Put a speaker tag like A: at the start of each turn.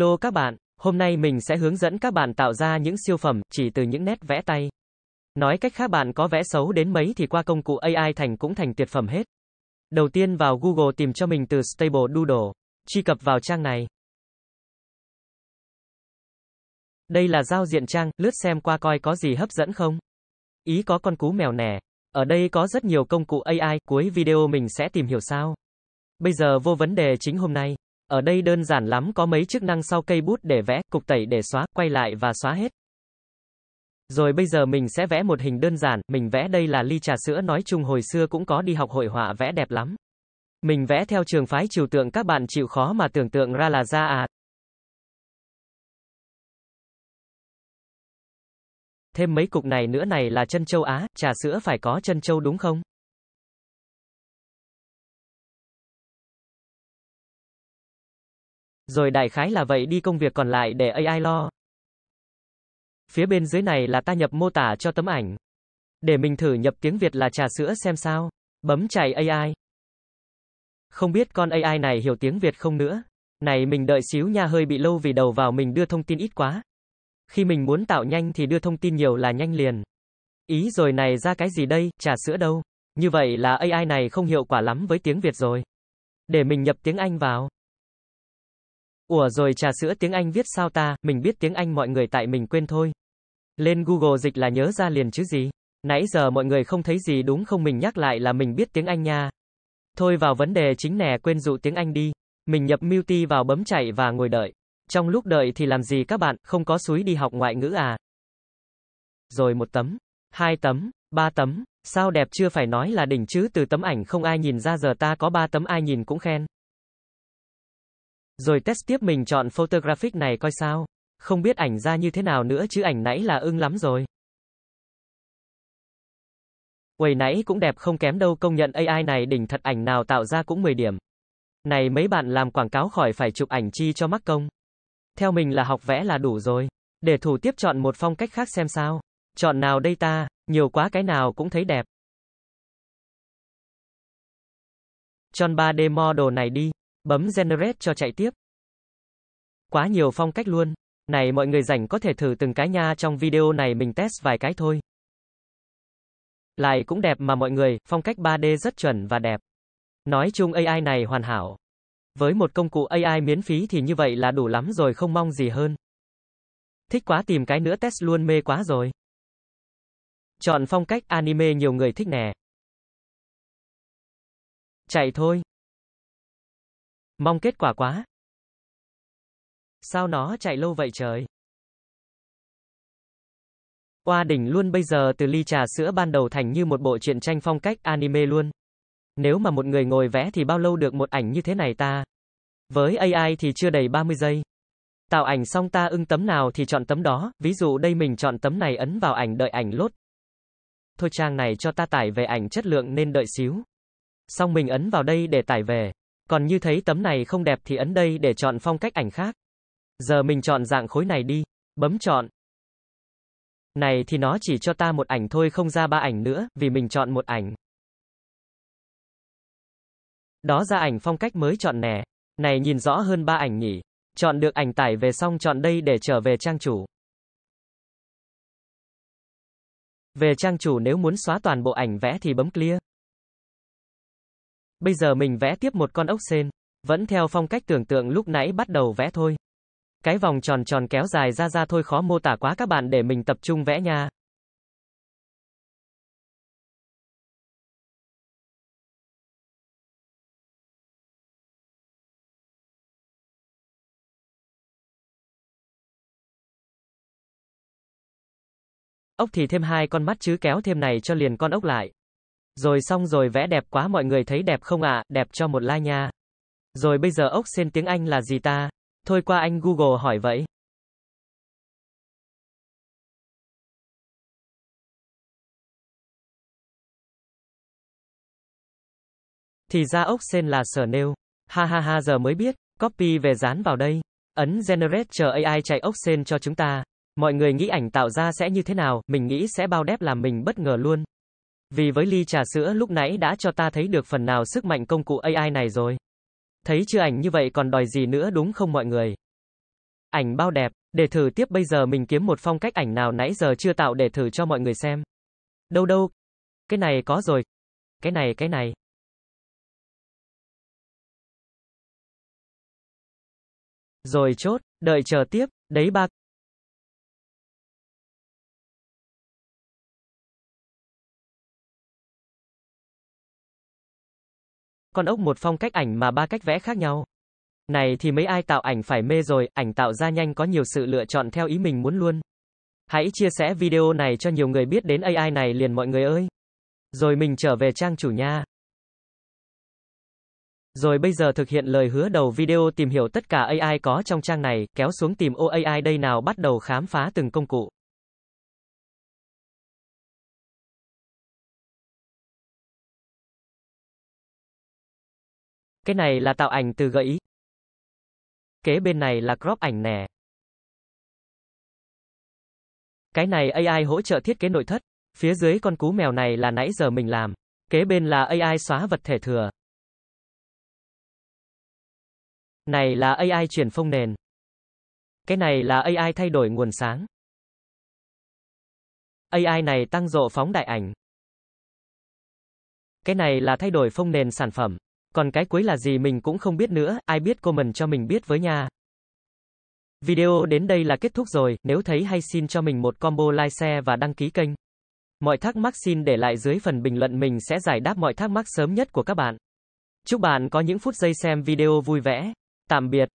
A: Hello các bạn, hôm nay mình sẽ hướng dẫn các bạn tạo ra những siêu phẩm chỉ từ những nét vẽ tay. Nói cách khác bạn có vẽ xấu đến mấy thì qua công cụ AI thành cũng thành tuyệt phẩm hết. Đầu tiên vào Google tìm cho mình từ Stable Doodle, truy cập vào trang này. Đây là giao diện trang, lướt xem qua coi có gì hấp dẫn không. Ý có con cú mèo nè. Ở đây có rất nhiều công cụ AI, cuối video mình sẽ tìm hiểu sao. Bây giờ vô vấn đề chính hôm nay. Ở đây đơn giản lắm có mấy chức năng sau cây bút để vẽ, cục tẩy để xóa, quay lại và xóa hết. Rồi bây giờ mình sẽ vẽ một hình đơn giản, mình vẽ đây là ly trà sữa nói chung hồi xưa cũng có đi học hội họa vẽ đẹp lắm. Mình vẽ theo trường phái trừu tượng các bạn chịu khó mà tưởng tượng ra là ra
B: à. Thêm mấy cục này nữa này là chân châu Á, trà sữa phải có chân châu đúng không? Rồi
A: đại khái là vậy đi công việc còn lại để AI lo. Phía bên dưới này là ta nhập mô tả cho tấm ảnh. Để mình thử nhập tiếng Việt là trà sữa xem sao. Bấm chạy AI. Không biết con AI này hiểu tiếng Việt không nữa. Này mình đợi xíu nha hơi bị lâu vì đầu vào mình đưa thông tin ít quá. Khi mình muốn tạo nhanh thì đưa thông tin nhiều là nhanh liền. Ý rồi này ra cái gì đây, trà sữa đâu. Như vậy là AI này không hiệu quả lắm với tiếng Việt rồi. Để mình nhập tiếng Anh vào. Ủa rồi trà sữa tiếng Anh viết sao ta, mình biết tiếng Anh mọi người tại mình quên thôi. Lên Google dịch là nhớ ra liền chứ gì. Nãy giờ mọi người không thấy gì đúng không mình nhắc lại là mình biết tiếng Anh nha. Thôi vào vấn đề chính nè quên dụ tiếng Anh đi. Mình nhập multi vào bấm chạy và ngồi đợi. Trong lúc đợi thì làm gì các bạn, không có suối đi học ngoại ngữ à? Rồi một tấm, hai tấm, ba tấm, sao đẹp chưa phải nói là đỉnh chứ từ tấm ảnh không ai nhìn ra giờ ta có ba tấm ai nhìn cũng khen. Rồi test tiếp mình chọn photographic này coi sao. Không biết ảnh ra như thế nào nữa chứ ảnh nãy là ưng lắm rồi. Quầy nãy cũng đẹp không kém đâu công nhận AI này đỉnh thật ảnh nào tạo ra cũng 10 điểm. Này mấy bạn làm quảng cáo khỏi phải chụp ảnh chi cho mắc công. Theo mình là học vẽ là đủ rồi. Để thủ tiếp chọn một phong cách khác xem sao. Chọn nào đây ta, nhiều quá cái nào cũng thấy đẹp. Chọn 3D model này đi. Bấm Generate cho chạy tiếp. Quá nhiều phong cách luôn. Này mọi người rảnh có thể thử từng cái nha trong video này mình test vài cái thôi. Lại cũng đẹp mà mọi người, phong cách 3D rất chuẩn và đẹp. Nói chung AI này hoàn hảo. Với một công cụ AI miễn phí thì như vậy là đủ lắm rồi không mong gì hơn. Thích quá tìm cái nữa test luôn mê quá rồi. Chọn phong cách anime nhiều người thích nè.
B: Chạy thôi. Mong kết quả quá.
A: Sao nó chạy lâu vậy trời? qua đỉnh luôn bây giờ từ ly trà sữa ban đầu thành như một bộ truyện tranh phong cách anime luôn. Nếu mà một người ngồi vẽ thì bao lâu được một ảnh như thế này ta? Với AI thì chưa đầy 30 giây. Tạo ảnh xong ta ưng tấm nào thì chọn tấm đó, ví dụ đây mình chọn tấm này ấn vào ảnh đợi ảnh lốt. Thôi trang này cho ta tải về ảnh chất lượng nên đợi xíu. Xong mình ấn vào đây để tải về. Còn như thấy tấm này không đẹp thì ấn đây để chọn phong cách ảnh khác. Giờ mình chọn dạng khối này đi, bấm chọn. Này thì nó chỉ cho ta một ảnh thôi không ra ba ảnh nữa, vì mình chọn một ảnh. Đó ra ảnh phong cách mới chọn nè. Này nhìn rõ hơn ba ảnh nhỉ. Chọn được ảnh tải về xong chọn đây để trở về trang chủ. Về trang chủ nếu muốn xóa toàn bộ ảnh vẽ thì bấm clear. Bây giờ mình vẽ tiếp một con ốc sên. Vẫn theo phong cách tưởng tượng lúc nãy bắt đầu vẽ thôi. Cái vòng tròn tròn kéo dài ra ra thôi khó mô tả quá các bạn để mình tập trung vẽ nha. Ốc thì thêm hai con mắt chứ kéo thêm này cho liền con ốc lại. Rồi xong rồi vẽ đẹp quá mọi người thấy đẹp không ạ, à? đẹp cho một like nha. Rồi bây giờ ốc sen tiếng Anh là gì ta? Thôi qua anh Google hỏi vậy. Thì ra ốc sen là sở nêu. Ha ha ha giờ mới biết, copy về dán vào đây. Ấn generate chờ AI chạy ốc sen cho chúng ta. Mọi người nghĩ ảnh tạo ra sẽ như thế nào, mình nghĩ sẽ bao đép làm mình bất ngờ luôn. Vì với ly trà sữa lúc nãy đã cho ta thấy được phần nào sức mạnh công cụ AI này rồi. Thấy chưa ảnh như vậy còn đòi gì nữa đúng không mọi người? Ảnh bao đẹp, để thử tiếp bây giờ mình kiếm một phong cách ảnh nào nãy giờ chưa tạo để thử cho mọi người xem. Đâu đâu? Cái này có rồi. Cái này cái này.
B: Rồi chốt, đợi chờ tiếp, đấy ba.
A: con ốc một phong cách ảnh mà ba cách vẽ khác nhau. Này thì mấy ai tạo ảnh phải mê rồi, ảnh tạo ra nhanh có nhiều sự lựa chọn theo ý mình muốn luôn. Hãy chia sẻ video này cho nhiều người biết đến AI này liền mọi người ơi. Rồi mình trở về trang chủ nha. Rồi bây giờ thực hiện lời hứa đầu video tìm hiểu tất cả AI có trong trang này, kéo xuống tìm OAI đây nào bắt đầu khám phá từng công cụ.
B: Cái này là tạo ảnh từ gợi ý. Kế bên này
A: là crop ảnh nè. Cái này AI hỗ trợ thiết kế nội thất. Phía dưới con cú mèo này là nãy giờ mình làm. Kế bên là AI xóa vật thể thừa. Này là AI chuyển phông nền.
B: Cái này là AI thay đổi nguồn sáng.
A: AI này tăng độ phóng đại ảnh. Cái này là thay đổi phông nền sản phẩm. Còn cái cuối là gì mình cũng không biết nữa, ai biết comment cho mình biết với nha. Video đến đây là kết thúc rồi, nếu thấy hay xin cho mình một combo like share và đăng ký kênh. Mọi thắc mắc xin để lại dưới phần bình luận mình sẽ giải đáp mọi thắc mắc sớm nhất của các bạn. Chúc bạn có những phút giây xem video vui vẻ. Tạm biệt.